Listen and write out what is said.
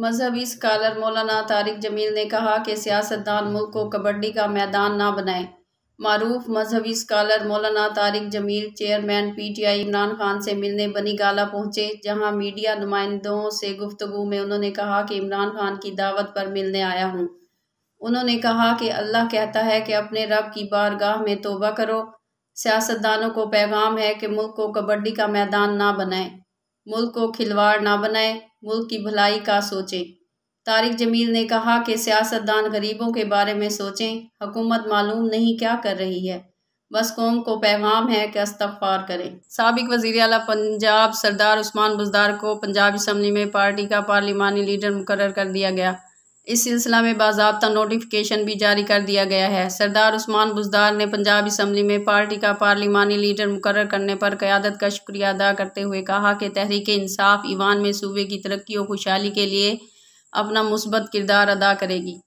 मजहबी स्कालर मौलाना तारिक जमील ने कहा कि सियासतदान मुल्क को कबड्डी का मैदान ना बनाए मरूफ मजहबी स्कालर मौलाना Tariq Jameel chairman P T I Imran Khan से मिलने बनी गाला पहुंचे जहां मीडिया नुमाइंदों से गुफ्तु में उन्होंने कहा कि इमरान खान की दावत पर मिलने आया हूं उन्होंने कहा कि अल्लाह कहता है कि अपने रब की बारगाह में तोबा करो सियासतदानों को पैगाम है कि मुल्क को कबड्डी का मैदान ना बनाए मुल्क को खिलवाड़ ना बनाए मुल्क की भलाई का सोचें तारिक जमील ने कहा कि सियासतदान गरीबों के बारे में सोचें हुकूमत मालूम नहीं क्या कर रही है बस कौम को पैगाम है कि अस्तफ़ार करें सबक वज़ी अला पंजाब सरदार उस्मान बुजदार को पंजाब इसम्बली में पार्टी का पार्लिमानी लीडर मुकर कर दिया गया इस सिलसिला में बाबा नोटिफिकेशन भी जारी कर दिया गया है सरदार उस्मान बुजदार ने पंजाब असम्बली में पार्टी का पार्लिमानी लीडर मुकर करने पर क़्यादत का शुक्रिया अदा करते हुए कहा कि तहरीक इंसाफ ईवान में सूबे की तरक्की और खुशहाली के लिए अपना मुस्बत किरदार अदा करेगी